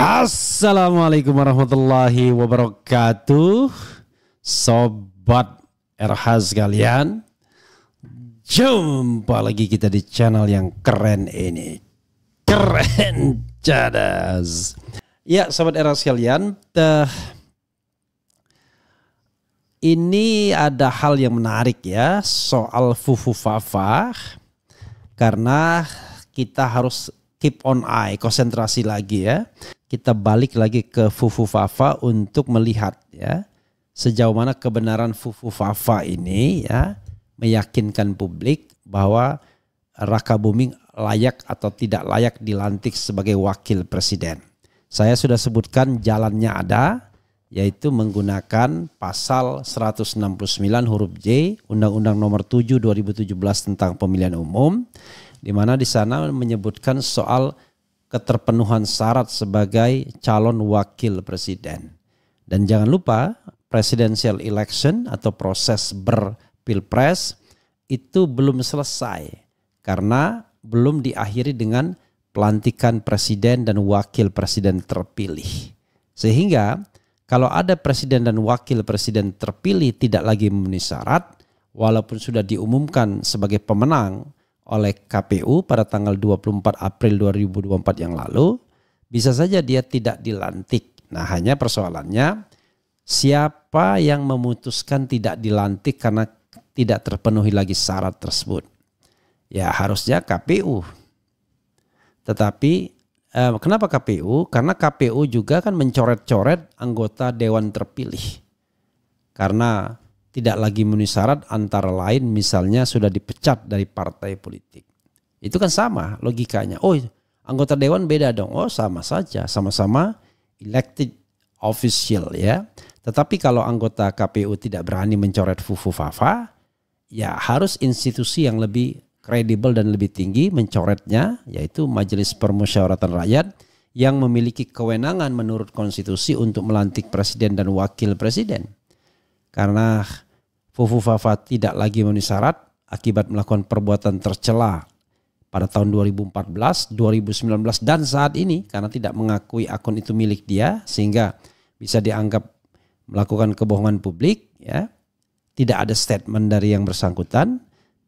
Assalamualaikum warahmatullahi wabarakatuh Sobat RH sekalian Jumpa lagi kita di channel yang keren ini Keren cadas Ya sobat RH sekalian teh Ini ada hal yang menarik ya Soal Fufu Fafa Karena kita harus keep on eye, konsentrasi lagi ya. Kita balik lagi ke Fufu Fafa untuk melihat ya sejauh mana kebenaran Fufu Fafa ini ya meyakinkan publik bahwa Raka Buming layak atau tidak layak dilantik sebagai wakil presiden. Saya sudah sebutkan jalannya ada yaitu menggunakan pasal 169 huruf J Undang-Undang Nomor 7 2017 tentang Pemilihan Umum di mana di sana menyebutkan soal keterpenuhan syarat sebagai calon wakil presiden. Dan jangan lupa presidential election atau proses berpilpres itu belum selesai karena belum diakhiri dengan pelantikan presiden dan wakil presiden terpilih. Sehingga kalau ada presiden dan wakil presiden terpilih tidak lagi memenuhi syarat, walaupun sudah diumumkan sebagai pemenang, oleh KPU pada tanggal 24 April 2024 yang lalu, bisa saja dia tidak dilantik. Nah, hanya persoalannya siapa yang memutuskan tidak dilantik karena tidak terpenuhi lagi syarat tersebut. Ya, harusnya KPU. Tetapi eh, kenapa KPU? Karena KPU juga kan mencoret-coret anggota dewan terpilih. Karena tidak lagi memenuhi syarat antara lain misalnya sudah dipecat dari partai politik. Itu kan sama logikanya. Oh, anggota dewan beda dong. Oh, sama saja, sama-sama elected official ya. Tetapi kalau anggota KPU tidak berani mencoret fufu fafa, ya harus institusi yang lebih kredibel dan lebih tinggi mencoretnya yaitu Majelis Permusyawaratan Rakyat yang memiliki kewenangan menurut konstitusi untuk melantik presiden dan wakil presiden karena Fufu Fafa tidak lagi memenuhi syarat akibat melakukan perbuatan tercela pada tahun 2014, 2019 dan saat ini karena tidak mengakui akun itu milik dia sehingga bisa dianggap melakukan kebohongan publik ya. Tidak ada statement dari yang bersangkutan,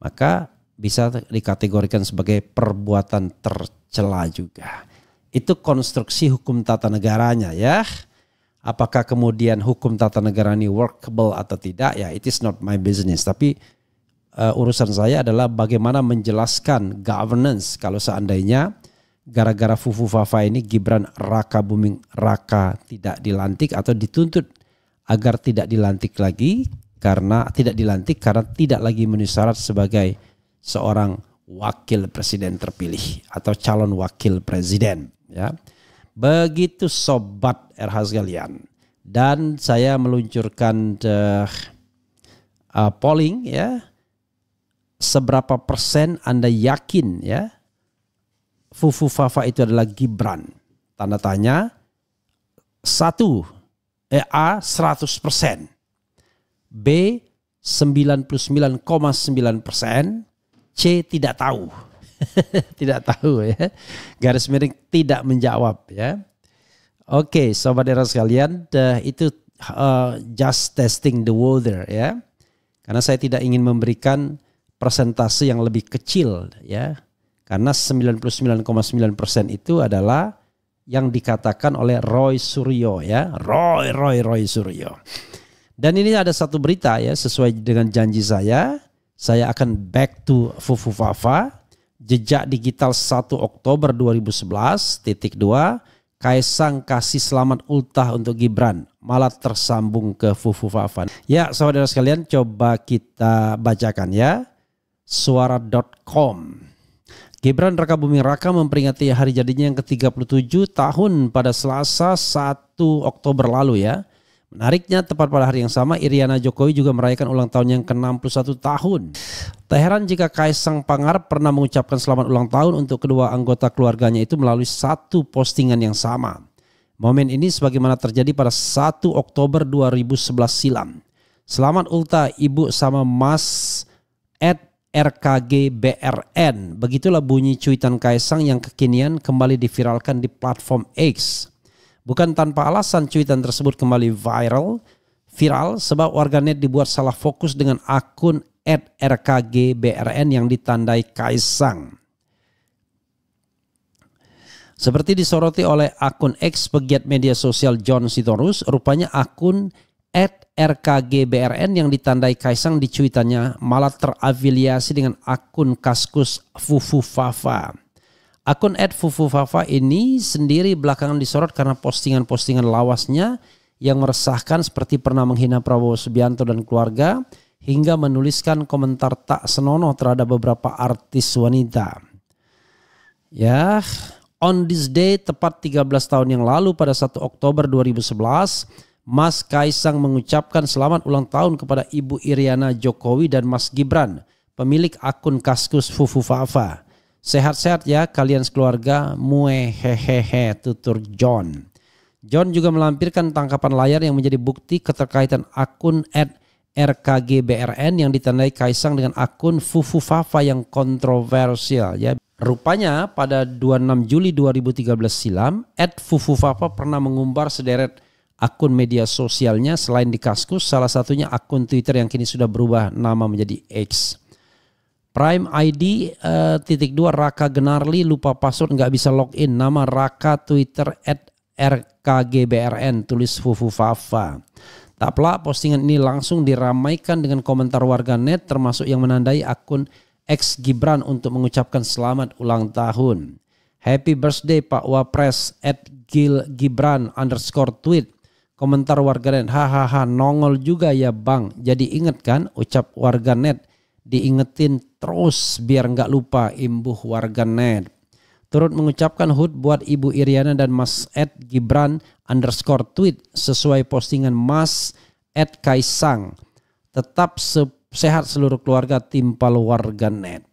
maka bisa dikategorikan sebagai perbuatan tercela juga. Itu konstruksi hukum tata negaranya ya. Apakah kemudian hukum tata negara ini workable atau tidak? Ya, it is not my business. Tapi uh, urusan saya adalah bagaimana menjelaskan governance kalau seandainya gara-gara fufu fafa ini Gibran Raka Buming Raka tidak dilantik atau dituntut agar tidak dilantik lagi karena tidak dilantik karena tidak lagi memenuhi syarat sebagai seorang wakil presiden terpilih atau calon wakil presiden ya. Begitu sobat RH sekalian. Dan saya meluncurkan the, uh, eh, polling ya. Seberapa persen Anda yakin ya Fufu Fafa itu adalah Gibran? Tanda tanya satu eh, A 100 persen B 99,9 persen C tidak tahu tidak tahu ya. Garis miring tidak menjawab ya. Oke, sobat era sekalian, uh, itu uh, just testing the water ya. Karena saya tidak ingin memberikan persentase yang lebih kecil ya. Karena 99,9% itu adalah yang dikatakan oleh Roy Suryo ya. Roy Roy Roy Suryo. Dan ini ada satu berita ya sesuai dengan janji saya, saya akan back to Fufu Fafa Jejak Digital 1 Oktober 2011, titik 2, Kaisang kasih selamat ultah untuk Gibran, malah tersambung ke Fufu Fafan. Ya, saudara sekalian, coba kita bacakan ya. Suara.com Gibran Raka Bumi Raka memperingati hari jadinya yang ke-37 tahun pada Selasa 1 Oktober lalu ya. Menariknya, tepat pada hari yang sama, Iriana Jokowi juga merayakan ulang tahun yang ke-61 tahun. Tak heran jika Kaisang Pangar pernah mengucapkan selamat ulang tahun untuk kedua anggota keluarganya itu melalui satu postingan yang sama. Momen ini sebagaimana terjadi pada 1 Oktober 2011 silam. Selamat Ulta Ibu sama Mas at RKGBRN. Begitulah bunyi cuitan Kaisang yang kekinian kembali diviralkan di platform X. Bukan tanpa alasan cuitan tersebut kembali viral, viral sebab warganet dibuat salah fokus dengan akun @rkgbrn yang ditandai Kaisang. Seperti disoroti oleh akun X pegiat media sosial John Sitorus, rupanya akun @rkgbrn yang ditandai Kaisang di cuitannya malah terafiliasi dengan akun Kaskus Fufu Akun @fufufafa ini sendiri belakangan disorot karena postingan-postingan lawasnya yang meresahkan seperti pernah menghina Prabowo Subianto dan keluarga hingga menuliskan komentar tak senonoh terhadap beberapa artis wanita. Ya, on this day tepat 13 tahun yang lalu pada 1 Oktober 2011, Mas Kaisang mengucapkan selamat ulang tahun kepada Ibu Iriana Jokowi dan Mas Gibran, pemilik akun Kaskus Fufu Fafa. Sehat-sehat ya kalian sekeluarga. Mue hehehe tutur John. John juga melampirkan tangkapan layar yang menjadi bukti keterkaitan akun at RKGBRN yang ditandai Kaisang dengan akun Fufu Fafa yang kontroversial ya. Rupanya pada 26 Juli 2013 silam, Ed Fufu Fafa pernah mengumbar sederet akun media sosialnya selain di Kaskus, salah satunya akun Twitter yang kini sudah berubah nama menjadi X. Prime ID uh, eh, titik dua Raka Genarli lupa password nggak bisa login nama Raka Twitter at RKGBRN tulis Fufu Fafa. Tak pelak postingan ini langsung diramaikan dengan komentar warga net termasuk yang menandai akun ex Gibran untuk mengucapkan selamat ulang tahun. Happy birthday Pak Wapres at Gil Gibran underscore tweet. Komentar warga net hahaha nongol juga ya bang. Jadi inget kan ucap warga net diingetin Terus biar nggak lupa imbuh warganet. Turut mengucapkan hut buat Ibu Iriana dan Mas Ed Gibran underscore tweet sesuai postingan Mas Ed Kaisang. Tetap se sehat seluruh keluarga timpal warganet.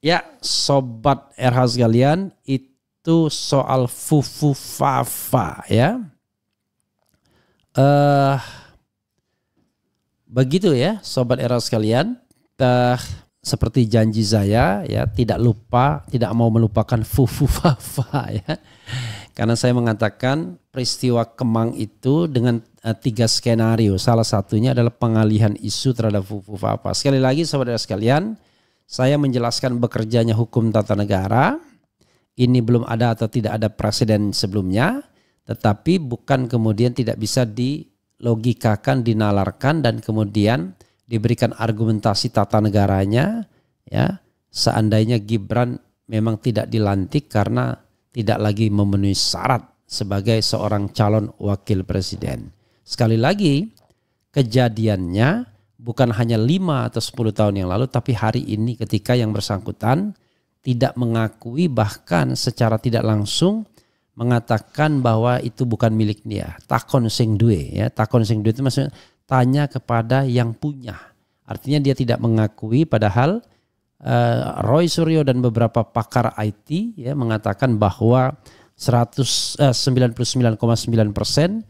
Ya, sobat Erhas sekalian, itu soal fufu fafa ya. Eh uh, begitu ya, sobat RH sekalian kita seperti janji saya ya tidak lupa tidak mau melupakan fufu fafa ya karena saya mengatakan peristiwa Kemang itu dengan uh, tiga skenario salah satunya adalah pengalihan isu terhadap fufu fafa sekali lagi saudara sekalian saya menjelaskan bekerjanya hukum tata negara ini belum ada atau tidak ada presiden sebelumnya tetapi bukan kemudian tidak bisa dilogikakan dinalarkan dan kemudian diberikan argumentasi tata negaranya ya seandainya Gibran memang tidak dilantik karena tidak lagi memenuhi syarat sebagai seorang calon wakil presiden. Sekali lagi kejadiannya bukan hanya 5 atau 10 tahun yang lalu tapi hari ini ketika yang bersangkutan tidak mengakui bahkan secara tidak langsung mengatakan bahwa itu bukan milik dia. Takon sing duwe ya. Takon sing duwe itu maksudnya tanya kepada yang punya. Artinya dia tidak mengakui padahal uh, Roy Suryo dan beberapa pakar IT ya mengatakan bahwa 199,9 eh, persen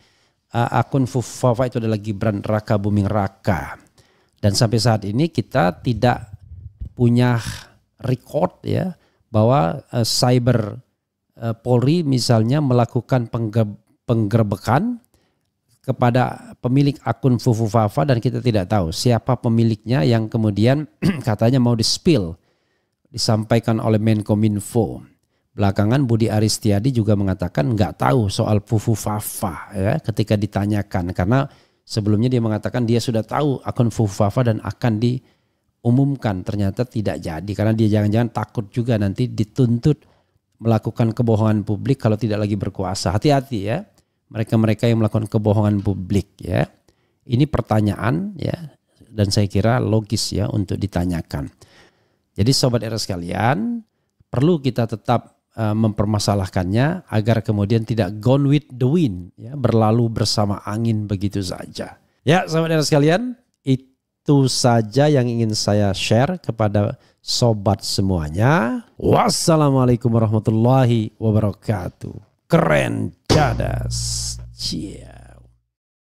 uh, akun Fufafa itu adalah Gibran Raka Buming Raka. Dan sampai saat ini kita tidak punya record ya bahwa uh, cyber uh, Polri misalnya melakukan pengge penggerbekan kepada pemilik akun Fufu Fafa dan kita tidak tahu siapa pemiliknya yang kemudian katanya mau di-spill disampaikan oleh Menkominfo. Belakangan Budi Aristiadi juga mengatakan nggak tahu soal Fufu Fafa ya ketika ditanyakan karena sebelumnya dia mengatakan dia sudah tahu akun Fufu Fafa dan akan diumumkan ternyata tidak jadi karena dia jangan-jangan takut juga nanti dituntut melakukan kebohongan publik kalau tidak lagi berkuasa. Hati-hati ya mereka-mereka yang melakukan kebohongan publik ya. Ini pertanyaan ya dan saya kira logis ya untuk ditanyakan. Jadi sobat era sekalian, perlu kita tetap uh, mempermasalahkannya agar kemudian tidak gone with the wind ya, berlalu bersama angin begitu saja. Ya, sobat era sekalian, itu saja yang ingin saya share kepada sobat semuanya. Wassalamualaikum warahmatullahi wabarakatuh. Keren piadas. Yeah.